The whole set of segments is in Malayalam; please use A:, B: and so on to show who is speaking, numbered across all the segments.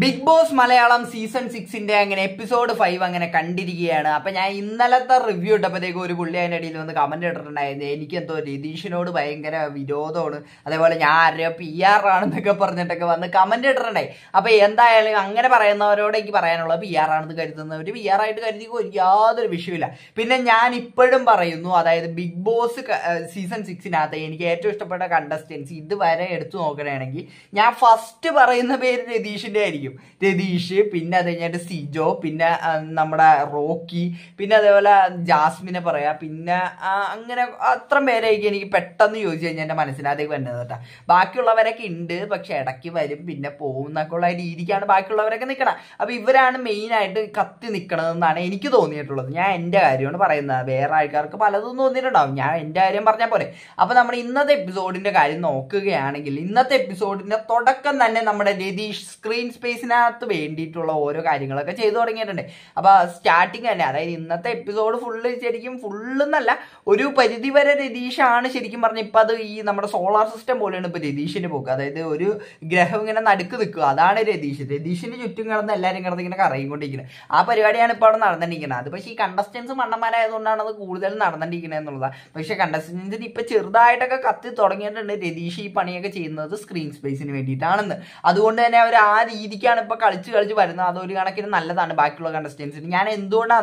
A: ബിഗ് ബോസ് മലയാളം സീസൺ സിക്സിന്റെ അങ്ങനെ എപ്പിസോഡ് ഫൈവ് അങ്ങനെ കണ്ടിരിക്കുകയാണ് അപ്പൊ ഞാൻ ഇന്നലത്തെ റിവ്യൂ ഇട്ടപ്പോഴത്തേക്ക് ഒരു പുള്ളി അതിൻ്റെ ഇടയിൽ വന്ന് കമന്റ് ഇട്ടിട്ടുണ്ടായിരുന്നു എനിക്ക് എന്തോ രതീഷിനോട് ഭയങ്കര വിരോധമാണ് അതേപോലെ ഞാൻ ആരോ പി ആർ ആണെന്നൊക്കെ പറഞ്ഞിട്ടൊക്കെ വന്ന് കമന്റ് ഇട്ടിട്ടുണ്ടായി അപ്പൊ എന്തായാലും അങ്ങനെ പറയുന്നവരോട് എനിക്ക് പറയാനുള്ളത് പി ആർ ആണെന്ന് കരുതുന്നവർ പി ആർ ആയിട്ട് കരുതിക്കോ യാതൊരു വിഷയമില്ല പിന്നെ ഞാൻ ഇപ്പോഴും പറയുന്നു അതായത് ബിഗ് ബോസ് സീസൺ സിക്സിനകത്ത് എനിക്ക് ഏറ്റവും ഇഷ്ടപ്പെട്ട കണ്ടസ്റ്റൻസ് ഇതുവരെ എടുത്തു നോക്കണമെങ്കിൽ ഞാൻ ഫസ്റ്റ് പറയുന്ന പേര് രതീഷിന്റെ ആയിരിക്കും ആയിരിക്കും രതീഷ് പിന്നെ അത് കഴിഞ്ഞിട്ട് സിജോ പിന്നെ നമ്മുടെ റോക്കി പിന്നെ അതേപോലെ ജാസ്മിനെ പറയാം പിന്നെ അങ്ങനെ അത്ര പേരായിരിക്കും എനിക്ക് പെട്ടെന്ന് ചോദിച്ചു കഴിഞ്ഞാൽ എൻ്റെ മനസ്സിനകത്തേക്ക് വേണ്ടത് കേട്ടോ ബാക്കിയുള്ളവരൊക്കെ ഉണ്ട് പക്ഷെ ഇടയ്ക്ക് വരും പിന്നെ പോകും എന്നൊക്കെ ഉള്ള രീതിക്കാണ് ബാക്കിയുള്ളവരൊക്കെ നിൽക്കണം അപ്പോൾ ഇവരാണ് മെയിനായിട്ട് കത്തി നിൽക്കണതെന്നാണ് എനിക്ക് തോന്നിയിട്ടുള്ളത് ഞാൻ എൻ്റെ കാര്യമാണ് പറയുന്നത് വേറെ ആൾക്കാർക്ക് പലതും തോന്നിയിട്ടുണ്ടാവും ഞാൻ എൻ്റെ കാര്യം പറഞ്ഞാൽ പോലെ അപ്പോൾ നമ്മൾ ഇന്നത്തെ എപ്പിസോഡിൻ്റെ കാര്യം നോക്കുകയാണെങ്കിൽ ഇന്നത്തെ എപ്പിസോഡിൻ്റെ തുടക്കം തന്നെ നമ്മുടെ രതീഷ് സ്ക്രീൻ സ്പേസ് സീരീസിനകത്ത് വേണ്ടിയിട്ടുള്ള ഓരോ കാര്യങ്ങളൊക്കെ ചെയ്തു തുടങ്ങിയിട്ടുണ്ട് അപ്പോൾ സ്റ്റാർട്ടിങ് തന്നെ അതായത് ഇന്നത്തെ എപ്പിസോഡ് ഫുള്ള് ശരിക്കും എന്നല്ല ഒരു പരിധി വരെ രതീഷാണ് ശരിക്കും പറഞ്ഞ ഇപ്പം അത് ഈ നമ്മുടെ സോളാർ സിസ്റ്റം പോലെയാണ് ഇപ്പോൾ രതീഷിന് പോക്ക് അതായത് ഒരു ഗ്രഹം ഇങ്ങനെ നടുക്ക് നിൽക്കുക അതാണ് രതീഷ് രതീഷിന് ചുറ്റും കിടന്ന് എല്ലാവരും കിടന്ന് ഇങ്ങനെ കറിയിക്കൊണ്ടിരിക്കുന്നത് ആ പരിപാടിയാണ് ഇപ്പോൾ അവിടെ നടന്നിരിക്കുന്നത് അത് പക്ഷേ ഈ കണ്ടസ്റ്റൻസ് മണ്ണന്മാരായതുകൊണ്ടാണ് അത് കൂടുതൽ നടന്നിരിക്കുന്നത് എന്നുള്ളത് പക്ഷേ കണ്ടസ്റ്റൻസിന് ഇപ്പം ചെറുതായിട്ടൊക്കെ കത്തി തുടങ്ങിയിട്ടുണ്ട് രതീഷ് ഈ പണിയൊക്കെ ചെയ്യുന്നത് സ്ക്രീൻ സ്പേസിന് വേണ്ടിയിട്ടാണെന്ന് അതുകൊണ്ട് തന്നെ അവർ ആ രീതി എനിക്കാണ് ഇപ്പോൾ കളിച്ച് കളിച്ച് വരുന്നത് അതൊരു കണക്കിന് നല്ലതാണ് ബാക്കിയുള്ള കണ്ടസ്റ്റൻസിന് ഞാൻ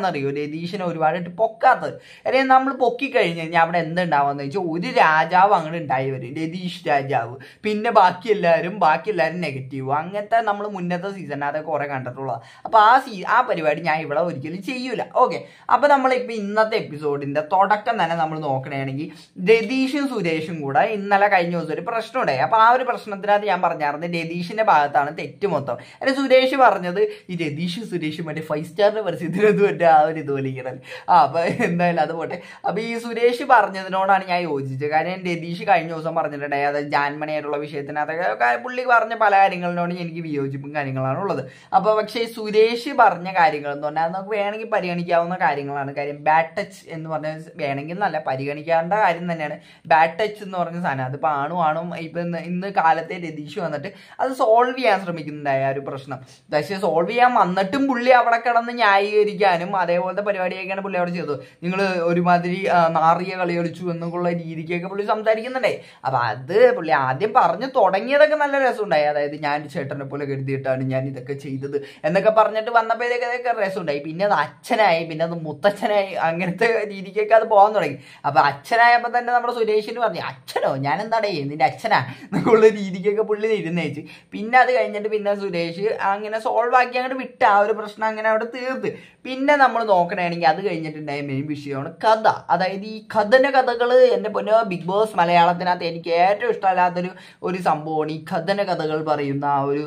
A: ഒരു രതീഷിനെ ഒരുപാടായിട്ട് പൊക്കാത്തത് അല്ലെങ്കിൽ നമ്മൾ പൊക്കി കഴിഞ്ഞ് കഴിഞ്ഞാൽ അവിടെ എന്തുണ്ടാവുമെന്ന് ചോദിച്ചാൽ ഒരു രാജാവ് അങ്ങോട്ട് ഉണ്ടായി വരും രതീഷ് രാജാവ് പിന്നെ ബാക്കി എല്ലാവരും ബാക്കി എല്ലാവരും നെഗറ്റീവ് അങ്ങനത്തെ നമ്മൾ മുന്നത്തെ സീസണിനകത്ത് കുറേ കണ്ടിട്ടുള്ളത് അപ്പോൾ ആ സീ ആ പരിപാടി ഞാൻ ഇവിടെ ഒരിക്കലും ചെയ്യൂല ഓക്കെ അപ്പോൾ നമ്മളിപ്പോൾ ഇന്നത്തെ എപ്പിസോഡിൻ്റെ തുടക്കം തന്നെ നമ്മൾ നോക്കണമെങ്കിൽ രതീഷും സുരേഷും കൂടെ ഇന്നലെ കഴിഞ്ഞ ദിവസം ഒരു പ്രശ്നം ഉണ്ടായി അപ്പോൾ ആ ഒരു പ്രശ്നത്തിനകത്ത് ഞാൻ പറഞ്ഞായിരുന്നു രതീഷിൻ്റെ ഭാഗത്താണ് തെറ്റ് മൊത്തം അല്ല സുരേഷ് പറഞ്ഞത് ഈ രതീഷ് സുരേഷ് മറ്റേ ഫൈവ് സ്റ്റാറിന് പരസ്യത്തിനൊന്നും എൻ്റെ ആ ഒരു ഇതുപോലെ ഇങ്ങനെ ആ അപ്പം എന്തായാലും അത് പോട്ടെ അപ്പം ഈ സുരേഷ് പറഞ്ഞതിനോടാണ് ഞാൻ യോജിച്ചത് കാരണം രതീഷ് കഴിഞ്ഞ ദിവസം പറഞ്ഞിട്ടുണ്ടായി അത് ജാൻമണിയായിട്ടുള്ള വിഷയത്തിനകത്തൊക്കെ പുള്ളി പറഞ്ഞ പല കാര്യങ്ങളിനോട് എനിക്ക് വിയോജിപ്പും കാര്യങ്ങളാണ് ഉള്ളത് അപ്പോൾ പക്ഷേ സുരേഷ് പറഞ്ഞ കാര്യങ്ങൾ എന്ന് പറഞ്ഞാൽ നമുക്ക് വേണമെങ്കിൽ പരിഗണിക്കാവുന്ന കാര്യങ്ങളാണ് കാര്യം ബാഡ് ടച്ച് എന്ന് പറഞ്ഞ വേണമെങ്കിൽ നല്ല പരിഗണിക്കാണ്ട കാര്യം തന്നെയാണ് ബാഡ് ടച്ച് എന്ന് പറഞ്ഞ സാധനം അതിപ്പോൾ ആണു ആണും ഇപ്പം ഇന്ന് കാലത്തെ രതീഷ് വന്നിട്ട് അത് സോൾവ് ചെയ്യാൻ ശ്രമിക്കുന്നുണ്ടായ ഒരു പ്രശ്നം ദശ സോൾവ് ചെയ്യാൻ വന്നിട്ടും പുള്ളി അവിടെ കിടന്ന് ന്യായീകരിക്കാനും അതേപോലത്തെ പരിപാടിയൊക്കെയാണ് പുള്ളി അവിടെ ചെയ്തത് നിങ്ങൾ ഒരുമാതിരി നാറിയ കളി കളിച്ചു എന്നുള്ള രീതിക്കൊക്കെ പുള്ളി സംസാരിക്കുന്നുണ്ടേ അപ്പം അത് പുള്ളി ആദ്യം പറഞ്ഞു തുടങ്ങിയതൊക്കെ നല്ല രസമുണ്ടായി അതായത് ഞാൻ ചേട്ടനെ പോലെ കരുതിയിട്ടാണ് ഞാൻ ഇതൊക്കെ ചെയ്തത് എന്നൊക്കെ പറഞ്ഞിട്ട് വന്നപ്പോഴേക്ക് രസമുണ്ടായി പിന്നെ അത് അച്ഛനായി പിന്നെ അത് മുത്തച്ഛനായി അങ്ങനത്തെ രീതിക്കൊക്കെ അത് പോകാൻ തുടങ്ങി അപ്പം അച്ഛനായപ്പോൾ തന്നെ നമ്മുടെ സുരേഷിന് പറഞ്ഞു അച്ഛനോ ഞാൻ എന്താടേ നിന്റെ അച്ഛനാ എന്നുള്ള രീതിക്കൊക്കെ പുള്ളി തിരുന്നേച്ച് പിന്നെ അത് കഴിഞ്ഞിട്ട് പിന്നെ സുരേഷ് ഉദ്ദേശിച്ച് അങ്ങനെ സോൾവ് ആക്കി അങ്ങോട്ട് വിട്ട് ആ ഒരു പ്രശ്നം അങ്ങനെ അവിടെ തീർത്ത് പിന്നെ നമ്മൾ നോക്കണമെങ്കിൽ അത് കഴിഞ്ഞിട്ടുണ്ടായ മെയിൻ വിഷയമാണ് കഥ അതായത് ഈ കഥന കഥകൾ എൻ്റെ പൊന്നോ ബിഗ് ബോസ് മലയാളത്തിനകത്ത് എനിക്ക് ഏറ്റവും ഇഷ്ടമല്ലാത്തൊരു ഒരു സംഭവമാണ് ഈ കഥന കഥകൾ പറയുന്ന ആ ഒരു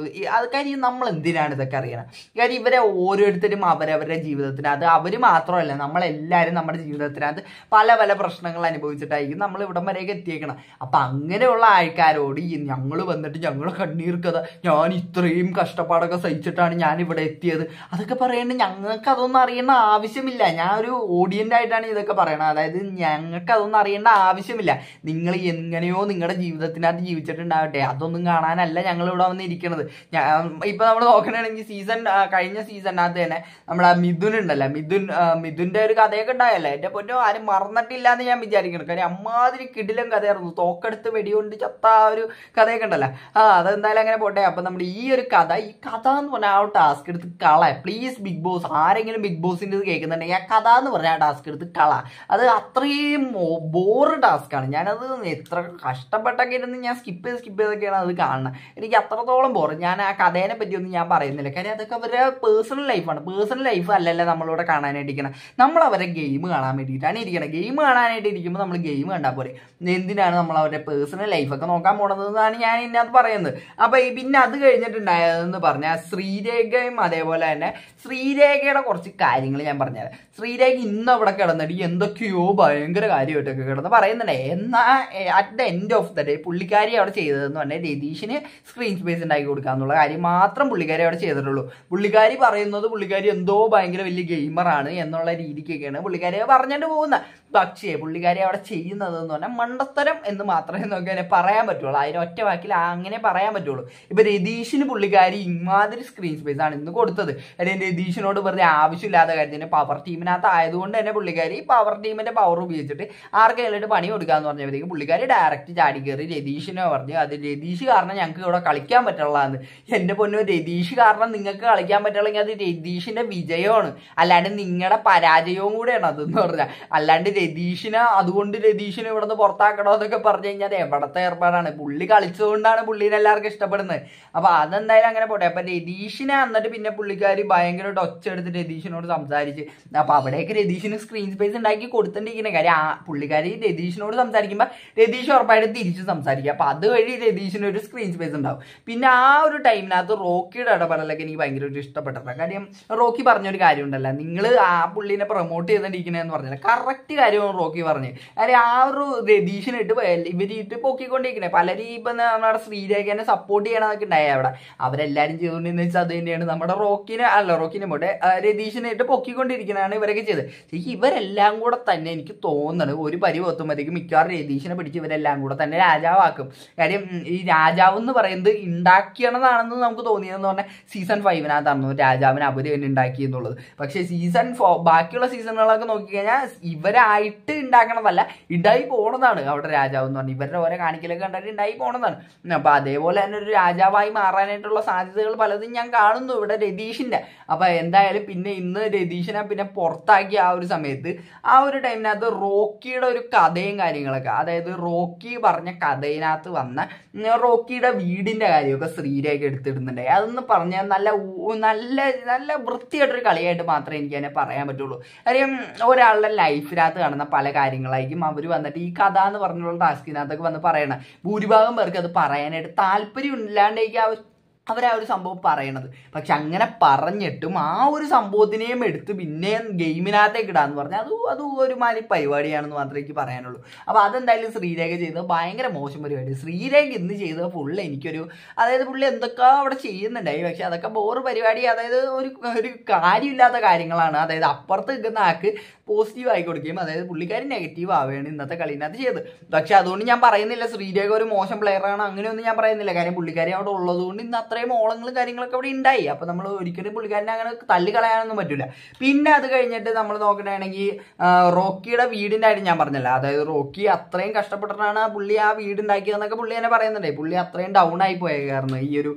A: കാര്യം നമ്മൾ എന്തിനാണ് ഇതൊക്കെ അറിയണം കാര്യം ഇവരെ ഓരോരുത്തരും അവരവരുടെ ജീവിതത്തിനകത്ത് അവർ മാത്രമല്ല നമ്മളെല്ലാവരും നമ്മുടെ ജീവിതത്തിനകത്ത് പല പല പ്രശ്നങ്ങൾ അനുഭവിച്ചിട്ടായിരിക്കും നമ്മൾ ഇവിടം വരെയൊക്കെ എത്തിയേക്കണം അപ്പം അങ്ങനെയുള്ള ആൾക്കാരോട് ഈ ഞങ്ങൾ വന്നിട്ട് ഞങ്ങൾ കണ്ണീർ കഥ ഞാൻ ഇത്രയും കഷ്ടപ്പാടൊക്കെ സഹിച്ചിട്ടാണ് ഞാൻ ഇവിടെ എത്തിയത് അതൊക്കെ പറയുന്നത് ഞങ്ങൾക്ക് അതൊന്നും അറിയേണ്ട ആവശ്യമില്ല ഞാൻ ഒരു ഓഡിയൻ്റ് ആയിട്ടാണ് ഇതൊക്കെ പറയണത് അതായത് ഞങ്ങൾക്ക് അതൊന്നും അറിയേണ്ട ആവശ്യമില്ല നിങ്ങൾ എങ്ങനെയോ നിങ്ങളുടെ ജീവിതത്തിനകത്ത് ജീവിച്ചിട്ടുണ്ടാവട്ടെ അതൊന്നും കാണാനല്ല ഞങ്ങൾ ഇവിടെ വന്നിരിക്കുന്നത് ഇരിക്കണത് ഇപ്പം നമ്മൾ നോക്കണമെങ്കിൽ സീസൺ കഴിഞ്ഞ സീസണിനകത്ത് തന്നെ നമ്മുടെ മിഥുൻ ഉണ്ടല്ലോ മിഥുൻ മിഥുൻ്റെ ഒരു കഥയൊക്കെ ഉണ്ടായല്ലേ എൻ്റെ പൊന്നോ ആരും മറന്നിട്ടില്ല എന്ന് ഞാൻ വിചാരിക്കണം കാര്യം അമ്മാതിരി കിടിലും കഥയായിരുന്നു തോക്കെടുത്ത് വെടികൊണ്ട് ചത്ത ആ ഒരു കഥയൊക്കെ ഉണ്ടല്ലോ ആ അതെന്തായാലും അങ്ങനെ പോട്ടെ അപ്പം നമ്മുടെ ഈ ഒരു കഥ ഈ കഥ എന്ന് പറഞ്ഞാൽ ആ ടാസ്ക് എടുത്ത് കള പ്ലീസ് ബിഗ് ബോസ് ആരെങ്കിലും ബിഗ് ബോസിൻ്റെ കേൾക്കുന്നുണ്ടെങ്കിൽ ആ കഥ എന്ന് പറഞ്ഞാൽ ആ ടാസ്ക് എടുത്ത് കള അത് അത്രയും ബോറ് ടാസ്ക്കാണ് ഞാനത് എത്ര കഷ്ടപ്പെട്ടൊക്കെ ഇരുന്ന് ഞാൻ സ്കിപ്പ് ചെയ്ത് സ്കിപ്പ് ചെയ്തൊക്കെയാണ് അത് കാണുന്നത് എനിക്ക് അത്രത്തോളം ബോറ് ഞാൻ ആ കഥേനെ പറ്റിയൊന്നും ഞാൻ പറയുന്നില്ല കാര്യം അതൊക്കെ അവരുടെ പേഴ്സണൽ ലൈഫാണ് പേഴ്സണൽ ലൈഫ് അല്ലല്ല നമ്മളിവിടെ കാണാനായിട്ടിരിക്കണം നമ്മൾ അവരെ ഗെയിം കാണാൻ വേണ്ടിയിട്ടാണ് ഇരിക്കണം ഗെയിം കാണാനായിട്ട് ഇരിക്കുമ്പോൾ നമ്മൾ ഗെയിം കണ്ടാൽ പോരെ എന്തിനാണ് നമ്മൾ അവരുടെ പേഴ്സണൽ ലൈഫൊക്കെ നോക്കാൻ പോണത് എന്നാണ് ഞാൻ ഇന്നത് പറയുന്നത് അപ്പോൾ പിന്നെ അത് കഴിഞ്ഞിട്ടുണ്ടായത് എന്ന് പറഞ്ഞാൽ ശ്രീരേഖയും അതേപോലെ തന്നെ ശ്രീരേഖയുടെ കുറച്ച് കാര്യങ്ങൾ ഞാൻ പറഞ്ഞത് ശ്രീരേഖ ഇന്ന് അവിടെ കിടന്നിട്ട് എന്തൊക്കെയോ ഭയങ്കര കാര്യമായിട്ടൊക്കെ കിടന്ന് പറയുന്നുണ്ട് എന്നാൽ at the end of the day പുള്ളിക്കാരി അവിടെ ചെയ്തതെന്ന് പറഞ്ഞാൽ രതീഷിന് സ്ക്രീൻ സ്പേസ് ഉണ്ടാക്കി കൊടുക്കുക എന്നുള്ള കാര്യം മാത്രം പുള്ളിക്കാരി അവിടെ ചെയ്തിട്ടുള്ളൂ പുള്ളിക്കാരി പറയുന്നത് പുള്ളിക്കാരി എന്തോ ഭയങ്കര വലിയ ഗെയിമറാണ് എന്നുള്ള രീതിക്കൊക്കെയാണ് പുള്ളിക്കാരി പറഞ്ഞിട്ട് പോകുന്നത് പക്ഷേ പുള്ളിക്കാരി അവിടെ എന്ന് പറഞ്ഞാൽ മണ്ടത്തരം എന്ന് മാത്രമേ അതിനെ പറയാൻ പറ്റുള്ളൂ അതിന് ഒറ്റ വാക്കിൽ അങ്ങനെ പറയാൻ പറ്റുള്ളൂ ഇപ്പം രതീഷിന് പുള്ളിക്കാരി ഇമാതിരി സ്ക്രീൻ സ്പേസ് ആണ് ഇന്ന് കൊടുത്തത് അല്ലെങ്കിൽ രതീഷിനോട് വെറുതെ ആവശ്യമില്ലാത്ത കാര്യത്തിന് പവർ ടീമിനകത്ത് ആയതുകൊണ്ട് തന്നെ പുള്ളിക്കാരി പവർ ടീമിന്റെ പവർ ഉപയോഗിച്ചിട്ട് ആർക്കെങ്കിലും പണി കൊടുക്കാന്ന് പറഞ്ഞപ്പോഴത്തേക്ക് പുള്ളിക്കാരി ഡയറക്റ്റ് ചാടി കയറി രതീഷിനെ പറഞ്ഞു അത് രതീഷ് കാരണം ഞങ്ങൾക്ക് ഇവിടെ കളിക്കാൻ പറ്റുള്ളതെന്ന് എൻ്റെ പൊന്നു രതീഷ് കാരണം നിങ്ങൾക്ക് കളിക്കാൻ പറ്റുള്ളെങ്കിൽ അത് രതീഷിന്റെ വിജയമാണ് അല്ലാണ്ട് നിങ്ങളുടെ പരാജയവും കൂടെയാണ് അതെന്ന് പറഞ്ഞാൽ അല്ലാണ്ട് രതീഷിന് അതുകൊണ്ട് രതീഷിന് ഇവിടുന്ന് പുറത്താക്കണോ എന്നൊക്കെ പറഞ്ഞു കഴിഞ്ഞാൽ എവിടത്തെ ഏർപ്പാടാണ് പുള്ളി കളിച്ചതുകൊണ്ടാണ് പുള്ളീനെ എല്ലാവർക്കും ഇഷ്ടപ്പെടുന്നത് അപ്പൊ അതെന്തായാലും അങ്ങനെ പോട്ടെ അപ്പൊ രതീഷിനെ എന്നിട്ട് പിന്നെ പുള്ളിക്കാർ ഭയങ്കരമായിട്ട് എടുത്ത് രതീഷിനോട് സംസാരിച്ച് അപ്പൊ അവിടെയൊക്കെ രതീഷിന് സ്ക്രീൻ സ്പേസ് ഉണ്ടാക്കി കൊടുത്തിട്ടിരിക്കുന്ന കാര്യം ആ പുള്ളിക്കാരി രതീഷിനോട് സംസാരിക്കുമ്പോൾ രതീഷ് ഉറപ്പായിട്ട് തിരിച്ച് സംസാരിക്കുക അപ്പൊ അതുവഴി രതീഷിന് ഒരു സ്ക്രീൻ സ്പേസ് ഉണ്ടാവും പിന്നെ ആ ഒരു ടൈമിനകത്ത് റോക്കിയുടെ ഇടപെടലൊക്കെ എനിക്ക് ഭയങ്കര ഇഷ്ടപ്പെട്ടതാണ് കാര്യം റോക്കി പറഞ്ഞൊരു കാര്യം ഉണ്ടല്ലോ നിങ്ങൾ ആ പുള്ളിനെ പ്രൊമോട്ട് ചെയ്തോണ്ടിരിക്കണേന്ന് പറഞ്ഞാൽ കറക്റ്റ് കാര്യമാണ് റോക്കി പറഞ്ഞ് കാര്യം ആ ഒരു രതീഷിനിട്ട് ഇട്ട് പൊക്കിക്കൊണ്ടിരിക്കണേ പലരും ഇപ്പം നമ്മുടെ ശ്രീരേഖനെ സപ്പോർട്ട് ചെയ്യണതൊക്കെ ഉണ്ടായ അവിടെ അവരെല്ലാവരും ചെയ്തുകൊണ്ടിരുന്ന വെച്ചാൽ അത് തന്നെയാണ് നമ്മുടെ റോക്കിനെ അല്ല റോക്കിനെ പോട്ടെ രതീഷിനായിട്ട് പൊക്കിക്കൊണ്ടിരിക്കുന്നതാണ് ഇവരൊക്കെ ചെയ്ത് ശരിക്കും ഇവരെല്ലാം കൂടെ തന്നെ എനിക്ക് തോന്നുന്നത് ഒരു പരിവത്തുമ്പോഴത്തേക്കും മിക്കവാറും രതീഷിനെ പിടിച്ച് ഇവരെല്ലാം കൂടെ തന്നെ രാജാവാക്കും കാര്യം ഈ രാജാവ് എന്ന് പറയുന്നത് ഉണ്ടാക്കിയണതാണെന്ന് നമുക്ക് തോന്നിയതെന്ന് പറഞ്ഞാൽ സീസൺ ഫൈവിനകത്താണെന്നു രാജാവിനെ അവര് തന്നെ ഉണ്ടാക്കി എന്നുള്ളത് പക്ഷേ സീസൺ ഫോ ബാക്കിയുള്ള സീസണുകളൊക്കെ നോക്കിക്കഴിഞ്ഞാൽ ഇവരാ ആയിട്ട് ഉണ്ടാക്കണമെന്നല്ല ഇടായി പോണതാണ് അവിടെ രാജാവ് എന്ന് പറഞ്ഞാൽ ഇവരുടെ ഓരോ കാണിക്കലൊക്കെ കണ്ടിട്ട് ഇടായി പോണതാണ് അപ്പൊ അതേപോലെ തന്നെ ഒരു രാജാവായി മാറാനായിട്ടുള്ള സാധ്യതകൾ പലതും ഞാൻ കാണുന്നു ഇവിടെ രതീഷിന്റെ അപ്പൊ എന്തായാലും പിന്നെ ഇന്ന് രതീഷിനെ പിന്നെ പുറത്താക്കി ആ ഒരു സമയത്ത് ആ ഒരു ടൈമിനകത്ത് റോക്കിയുടെ ഒരു കഥയും കാര്യങ്ങളൊക്കെ അതായത് റോക്കി പറഞ്ഞ കഥയിനകത്ത് വന്ന റോക്കിയുടെ വീടിന്റെ കാര്യമൊക്കെ ശ്രീരേഖ എടുത്തിടുന്നുണ്ട് അതെന്ന് പറഞ്ഞാൽ നല്ല നല്ല നല്ല വൃത്തിയായിട്ടൊരു കളിയായിട്ട് മാത്രമേ എനിക്ക് അതിനെ പറയാൻ പറ്റുള്ളൂ കാര്യം ഒരാളുടെ ലൈഫിനകത്ത് കാണുന്ന പല കാര്യങ്ങളായിരിക്കും അവർ വന്നിട്ട് ഈ കഥ എന്ന് പറഞ്ഞുള്ള ടാസ്കിനകത്തൊക്കെ വന്ന് പറയണം ഭൂരിഭാഗം പേർക്ക് അത് പറയാനായിട്ട് താല്പര്യം ഇല്ലാണ്ടേക്ക് ആ അവരാ ഒരു സംഭവം പറയണത് പക്ഷെ അങ്ങനെ പറഞ്ഞിട്ടും ആ ഒരു സംഭവത്തിനെയും എടുത്ത് പിന്നെയും ഗെയിമിനകത്തേക്ക് ഇടാന്ന് പറഞ്ഞാൽ അത് അത് ഒരുമാതിരി പരിപാടിയാണെന്ന് മാത്രമേ എനിക്ക് പറയാനുള്ളൂ അപ്പോൾ അതെന്തായാലും ശ്രീരേഖ ചെയ്തത് ഭയങ്കര മോശം പരിപാടി ശ്രീരേഖ ഇന്ന് ചെയ്തത് ഫുള്ള് എനിക്കൊരു അതായത് പുള്ളി എന്തൊക്കെ അവിടെ ചെയ്യുന്നുണ്ടായി പക്ഷെ അതൊക്കെ ബോറ് പരിപാടി അതായത് ഒരു ഒരു കാര്യമില്ലാത്ത കാര്യങ്ങളാണ് അതായത് അപ്പുറത്ത് നിൽക്കുന്ന ആൾക്ക് പോസിറ്റീവ് ആയി കൊടുക്കുകയും അതായത് പുള്ളിക്കാരൻ നെഗറ്റീവ് ആവുകയാണ് ഇന്നത്തെ കളിനകത്ത് ചെയ്തത് പക്ഷെ അതുകൊണ്ട് ഞാൻ പറയുന്നില്ല ശ്രീരേഖ ഒരു മോശം പ്ലെയറാണ് അങ്ങനെയൊന്നും ഞാൻ പറയുന്നില്ല കാര്യം പുള്ളിക്കാരി അവിടെ ഉള്ളതുകൊണ്ട് ഇന്ന് അത്രയും ഓളങ്ങളും കാര്യങ്ങളൊക്കെ അവിടെ ഉണ്ടായി അപ്പോൾ നമ്മൾ ഒരിക്കലും പുള്ളിക്കാരനെ അങ്ങനെ തള്ളി കളയാനൊന്നും പറ്റില്ല പിന്നെ അത് കഴിഞ്ഞിട്ട് നമ്മൾ നോക്കണമെങ്കിൽ റോക്കിയുടെ വീടിൻ്റെ ആയിട്ട് ഞാൻ പറഞ്ഞില്ല അതായത് റോക്കി അത്രയും കഷ്ടപ്പെട്ടിട്ടാണ് പുള്ളി ആ ഉണ്ടാക്കിയതെന്നൊക്കെ പുള്ളി തന്നെ പറയുന്നുണ്ട് പുള്ളി അത്രയും ഡൗൺ ആയി പോയ കാരണം ഈ ഒരു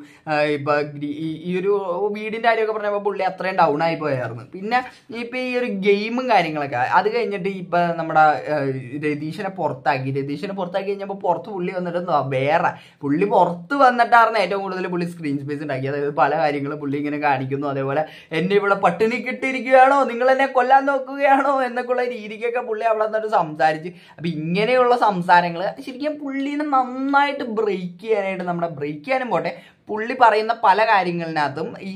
A: ഈ ഒരു വീടിന്റെ കാര്യമൊക്കെ പറഞ്ഞപ്പോൾ പുള്ളി അത്രയും ഡൗൺ ആയി പോയായിരുന്നു പിന്നെ ഇപ്പൊ ഈ ഒരു ഗെയിമും കാര്യങ്ങളും കാര്യങ്ങളൊക്കെ അത് കഴിഞ്ഞിട്ട് ഇപ്പൊ നമ്മുടെ രതീഷിനെ പുറത്താക്കി രതീഷിനെ പുറത്താക്കി കഴിഞ്ഞപ്പോൾ പുറത്ത് പുള്ളി വന്നിട്ട് വേറെ പുള്ളി പുറത്ത് വന്നിട്ടായിരുന്നു ഏറ്റവും കൂടുതൽ പുള്ളി സ്ക്രീൻ സ്പേസ് ഉണ്ടാക്കി അതായത് പല കാര്യങ്ങളും പുള്ളി ഇങ്ങനെ കാണിക്കുന്നു അതേപോലെ എന്നെ ഇവിടെ പട്ടിണി കിട്ടിയിരിക്കുകയാണോ നിങ്ങൾ എന്നെ കൊല്ലാൻ നോക്കുകയാണോ എന്നൊക്കെയുള്ള രീതിക്കൊക്കെ പുള്ളി അവിടെ നിന്നിട്ട് സംസാരിച്ച് അപ്പൊ ഇങ്ങനെയുള്ള സംസാരങ്ങള് ശരിക്കും പുള്ളിനെ നന്നായിട്ട് ബ്രേക്ക് ചെയ്യാനായിട്ട് നമ്മുടെ ബ്രേക്ക് ചെയ്യാനും പോട്ടെ പുള്ളി പറയുന്ന പല കാര്യങ്ങളിനകത്തും ഈ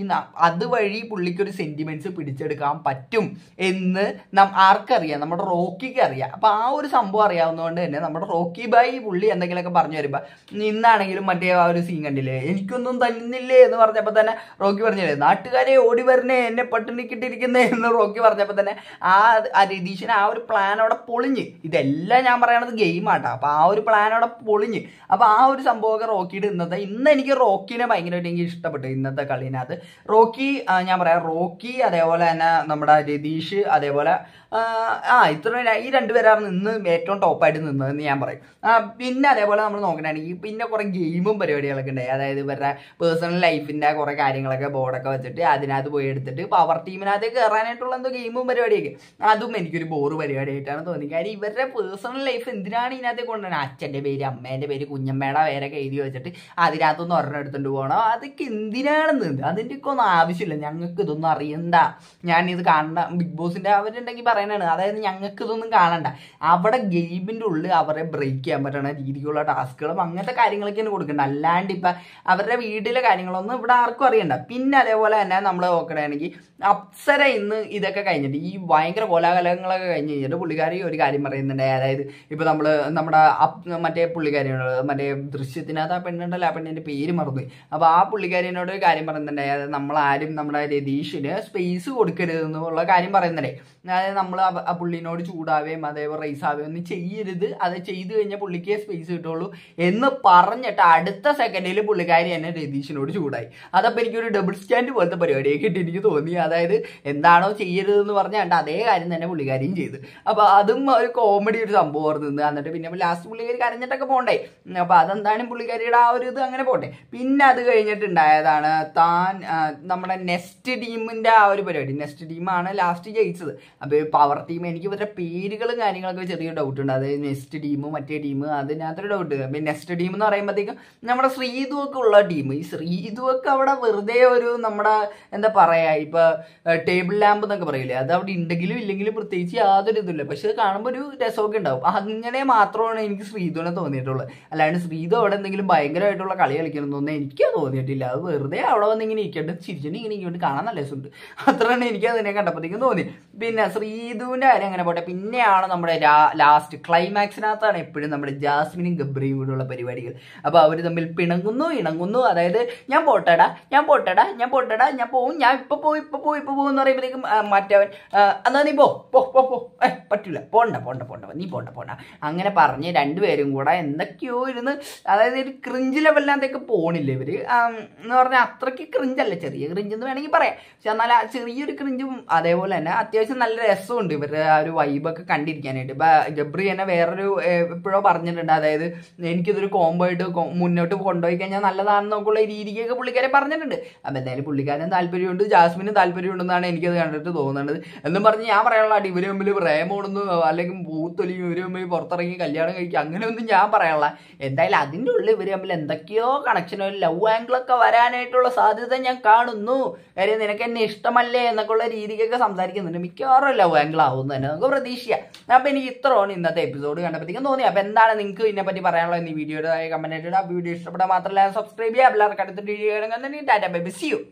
A: അതുവഴി പുള്ളിക്കൊരു സെൻറ്റിമെൻറ്റ്സ് പിടിച്ചെടുക്കാൻ പറ്റും എന്ന് നം ആർക്കറിയാം നമ്മുടെ റോക്കിക്ക് അറിയാം അപ്പോൾ ആ ഒരു സംഭവം അറിയാവുന്നതുകൊണ്ട് തന്നെ നമ്മുടെ റോക്കി ബായി പുള്ളി എന്തെങ്കിലുമൊക്കെ പറഞ്ഞു വരുമ്പോൾ ഇന്നാണെങ്കിലും മറ്റേ ആ ഒരു സീൻ കണ്ടില്ലേ എനിക്കൊന്നും തന്നില്ലേ എന്ന് പറഞ്ഞപ്പോൾ തന്നെ റോക്കി പറഞ്ഞില്ലേ നാട്ടുകാരെ ഓടി വരണേ എന്നെ പട്ടിണിക്കിട്ടിരിക്കുന്നേ എന്ന് റോക്കി പറഞ്ഞപ്പോൾ തന്നെ ആ രതീഷിന് ആ ഒരു പ്ലാൻ അവിടെ പൊളിഞ്ഞ് ഇതെല്ലാം ഞാൻ പറയണത് ആട്ടോ അപ്പോൾ ആ ഒരു പ്ലാൻ അവിടെ പൊളിഞ്ഞ് അപ്പോൾ ആ ഒരു സംഭവമൊക്കെ റോക്കിയുടെ ഇന്നത്തെ ഇന്ന് എനിക്ക് റോക്കി റോക്കിനെ ഭയങ്കരമായിട്ട് എനിക്ക് ഇഷ്ടപ്പെട്ടു ഇന്നത്തെ കളിനകത്ത് റോക്കി ഞാൻ പറയാം റോക്കി അതേപോലെ തന്നെ നമ്മുടെ രതീഷ് അതേപോലെ ആ ഇത്ര ഈ രണ്ടുപേരാണ് ഇന്ന് ഏറ്റവും ടോപ്പായിട്ട് നിന്നതെന്ന് ഞാൻ പറയും പിന്നെ അതേപോലെ നമ്മൾ നോക്കണമെങ്കിൽ പിന്നെ കുറേ ഗെയിമും പരിപാടികളൊക്കെ ഉണ്ടായി അതായത് ഇവരുടെ പേഴ്സണൽ ലൈഫിൻ്റെ കുറേ കാര്യങ്ങളൊക്കെ ബോർഡൊക്കെ വെച്ചിട്ട് അതിനകത്ത് പോയി എടുത്തിട്ട് പവർ ടീമിനകത്ത് കയറാനായിട്ടുള്ള എന്തോ ഗെയിമും പരിപാടിയൊക്കെ അതും എനിക്കൊരു ബോർ പരിപാടിയായിട്ടാണ് തോന്നി കാര്യം ഇവരുടെ പേഴ്സണൽ ലൈഫ് എന്തിനാണ് ഇതിനകത്ത് കൊണ്ടുവരുന്നത് അച്ഛൻ്റെ പേര് അമ്മേൻ്റെ പേര് കുഞ്ഞമ്മയുടെ പേരൊക്കെ എഴുതി വെച്ചിട്ട് അതിനകത്തുനിന്ന് ഒരെണ്ണം കൊണ്ടുപോകണം അതൊക്കെ എന്തിനാണെന്ന് ഒക്കെ ഒന്നും ആവശ്യമില്ല ഞങ്ങൾക്ക് ഇതൊന്നും അറിയണ്ട ഞാൻ ഇത് കാണണ്ട ബിഗ് ബോസിൻ്റെ അവരുണ്ടെങ്കിൽ പറയാനാണ് അതായത് ഞങ്ങൾക്ക് ഇതൊന്നും കാണണ്ട അവിടെ ഗെയിമിൻ്റെ ഉള്ളിൽ അവരെ ബ്രേക്ക് ചെയ്യാൻ പറ്റണ രീതിക്കുള്ള ടാസ്കുകളും അങ്ങനത്തെ കാര്യങ്ങളൊക്കെയാണ് കൊടുക്കേണ്ടത് അല്ലാണ്ട് ഇപ്പം അവരുടെ വീട്ടിലെ കാര്യങ്ങളൊന്നും ഇവിടെ ആർക്കും അറിയണ്ട പിന്നെ അതേപോലെ തന്നെ നമ്മൾ നോക്കണമെങ്കിൽ അപ്സര ഇന്ന് ഇതൊക്കെ കഴിഞ്ഞിട്ട് ഈ ഭയങ്കര കോലാകലങ്ങളൊക്കെ കഴിഞ്ഞ് കഴിഞ്ഞിട്ട് പുള്ളിക്കാരി ഒരു കാര്യം പറയുന്നുണ്ട് അതായത് ഇപ്പോൾ നമ്മൾ നമ്മുടെ മറ്റേ പുള്ളിക്കാരി മറ്റേ ദൃശ്യത്തിനകത്ത് ആ പെണ്ണുണ്ടല്ലോ ആ പെണ്ണിൻ്റെ പേര് മറന്നു അപ്പോൾ ആ പുള്ളിക്കാരിനോട് ഒരു കാര്യം പറയുന്നുണ്ടായി അതായത് ആരും നമ്മുടെ രതീഷിന് സ്പേസ് കൊടുക്കരുതെന്നുള്ള കാര്യം പറയുന്നുണ്ടേ അതായത് നമ്മൾ ആ പുള്ളിനോട് ചൂടാവുകയും അതേപോലെ റേസ് ആവുകയും ഒന്നും ചെയ്യരുത് അത് ചെയ്തു കഴിഞ്ഞാൽ പുള്ളിക്ക് സ്പേസ് കിട്ടുള്ളൂ എന്ന് പറഞ്ഞിട്ട് അടുത്ത സെക്കൻഡിൽ പുള്ളിക്കാരി എന്നെ രതീഷിനോട് ചൂടായി അതപ്പോൾ എനിക്കൊരു ഡബിൾ സ്റ്റാൻഡ് പോലത്തെ പരിപാടിയൊക്കെ ഇട്ട് എനിക്ക് തോന്നി അതായത് എന്താണോ ചെയ്യരുതെന്ന് പറഞ്ഞാണ്ട് അതേ കാര്യം തന്നെ പുള്ളിക്കാരിയും ചെയ്ത് അപ്പോൾ അതും ഒരു കോമഡി ഒരു സംഭവമായിരുന്നു എന്നിട്ട് പിന്നെ ലാസ്റ്റ് പുള്ളിക്കാരി കരഞ്ഞിട്ടൊക്കെ പോകണ്ടേ അപ്പോൾ അതെന്താണ് പുള്ളിക്കാരിയുടെ ആ ഒരു ഇത് അങ്ങനെ പോട്ടെ പിന്നെ പിന്നെ അത് കഴിഞ്ഞിട്ടുണ്ടായതാണ് താൻ നമ്മുടെ നെസ്റ്റ് ടീമിൻ്റെ ആ ഒരു പരിപാടി നെസ്റ്റ് ടീമാണ് ലാസ്റ്റ് ജയിച്ചത് അപ്പോൾ പവർ ടീം എനിക്ക് ഇവരുടെ പേരുകളും കാര്യങ്ങളൊക്കെ ചെറിയ ഡൗട്ട് ഉണ്ട് അതായത് നെസ്റ്റ് ടീം മറ്റേ ടീം അതിനകത്തൊരു ഡൗട്ട് അപ്പോൾ നെസ്റ്റ് ടീം എന്ന് പറയുമ്പോഴത്തേക്കും നമ്മുടെ ശ്രീതുവൊക്കെ ഉള്ള ടീം ഈ ശ്രീതുവൊക്കെ അവിടെ വെറുതെ ഒരു നമ്മുടെ എന്താ പറയുക ഇപ്പോൾ ടേബിൾ ലാമ്പ് എന്നൊക്കെ പറയില്ലേ അത് അവിടെ ഉണ്ടെങ്കിലും ഇല്ലെങ്കിലും പ്രത്യേകിച്ച് യാതൊരു ഇതില്ല പക്ഷെ അത് കാണുമ്പോൾ ഒരു രസമൊക്കെ ഉണ്ടാവും അങ്ങനെ മാത്രമാണ് എനിക്ക് ശ്രീതുവിനെ തോന്നിയിട്ടുള്ളത് അല്ലാണ്ട് ശ്രീതു അവിടെ എന്തെങ്കിലും ഭയങ്കരമായിട്ടുള്ള കളി കളിക്കണം തോന്നുന്നത് എനിക്ക് എനിക്ക് തോന്നിയിട്ടില്ല അത് വെറുതെ അവിടെ വന്ന് ഇങ്ങനെ ഇരിക്കട്ടെ ചിരിച്ചിട്ട് ഇങ്ങനെ ഇങ്ങോട്ട് കാണാൻ നല്ല രസമുണ്ട് തന്നെ എനിക്ക് അതിനെ കണ്ടപ്പോഴത്തേക്കും തോന്നി പിന്നെ ശ്രീധുവിൻ്റെ കാര്യം അങ്ങനെ പോട്ടെ പിന്നെയാണ് നമ്മുടെ ലാസ്റ്റ് ക്ലൈമാക്സിനകത്താണ് എപ്പോഴും നമ്മുടെ ജാസ്മിനും ഗബ്രിയും കൂടെയുള്ള പരിപാടികൾ അപ്പോൾ അവർ തമ്മിൽ പിണങ്ങുന്നു ഇണങ്ങുന്നു അതായത് ഞാൻ പോട്ടടാ ഞാൻ പോട്ടടാ ഞാൻ പോട്ടടാ ഞാൻ പോവും ഞാൻ ഇപ്പൊ പോയി ഇപ്പൊ പോയി ഇപ്പൊ പോവും എന്ന് പറയുമ്പോഴത്തേക്കും മാറ്റവൻ എന്നാ നീ പോ പറ്റില്ല പോണ്ട പോണ്ട പോണ്ട നീ പോണ്ട പോണ്ട അങ്ങനെ പറഞ്ഞ് രണ്ടുപേരും കൂടെ എന്തൊക്കെയോ ഇരുന്ന് അതായത് ഒരു ക്രിഞ്ച് ലെവലിനകത്തേക്ക് ഇവർ ഇവര് എന്ന് പറഞ്ഞാൽ അത്രയ്ക്ക് ക്രിഞ്ചല്ല ചെറിയ ക്രിഞ്ച് എന്ന് വേണമെങ്കിൽ പറയാം പക്ഷെ എന്നാൽ ആ ചെറിയൊരു ക്രിഞ്ചും അതേപോലെ തന്നെ അത്യാവശ്യം നല്ല രസമുണ്ട് ഇവരുടെ ആ ഒരു വൈബൊക്കെ കണ്ടിരിക്കാനായിട്ട് ജബ്രി തന്നെ വേറൊരു എപ്പോഴോ പറഞ്ഞിട്ടുണ്ട് അതായത് എനിക്കിതൊരു കോംബോ ആയിട്ട് മുന്നോട്ട് കൊണ്ടുപോയി കഴിഞ്ഞാൽ നല്ലതാണെന്നൊക്കെയുള്ള രീതിക്കൊക്കെ പുള്ളിക്കാരെ പറഞ്ഞിട്ടുണ്ട് അപ്പം എന്തായാലും പുള്ളിക്കാരൻ താല്പര്യമുണ്ട് ജാസ്മിനും താല്പര്യമുണ്ടെന്നാണ് എനിക്കത് കണ്ടിട്ട് തോന്നുന്നത് എന്നും പറഞ്ഞ് ഞാൻ പറയാനുള്ള അടി ഇവര് മുമ്പിൽ പ്രേമോടൊന്നും അല്ലെങ്കിൽ പൂത്തൊലിയും ഇവര് മുമ്പിൽ പുറത്തിറങ്ങി കല്യാണം കഴിക്കും അങ്ങനെയൊന്നും ഞാൻ പറയാനുള്ള എന്തായാലും അതിൻ്റെ ഉള്ളിൽ ഇവര് തമ്മിൽ എന്തൊക്കെയോ കണക്ഷനോ ലവ് ലവ് ആംഗിളൊക്കെ വരാനായിട്ടുള്ള സാധ്യത ഞാൻ കാണുന്നു കാര്യം നിനക്ക് എന്നെ ഇഷ്ടമല്ലേ എന്നൊക്കെയുള്ള രീതിക്കൊക്കെ സംസാരിക്കുന്നുണ്ട് മിക്കവാറും ലവ് ആംഗിൾ ആവുന്നു തന്നെ നമുക്ക് പ്രതീക്ഷിക്കാം അപ്പം എനിക്ക് ഇത്രയാണ് ഇന്നത്തെ എപ്പിസോഡ് കണ്ടപ്പോഴത്തേക്കും തോന്നി അപ്പം എന്താണ് നിങ്ങൾക്ക് ഇതിനെപ്പറ്റി പറയാനുള്ള ഈ വീഡിയോയുടെ കമൻറ്റ് ആയിട്ട് ആ വീഡിയോ ഇഷ്ടപ്പെടാൻ മാത്രമല്ല സബ്സ്ക്രൈബ് ചെയ്യാം എല്ലാവർക്കും അടുത്ത വീഡിയോ ടാറ്റാ ബൈ ബിസ് യു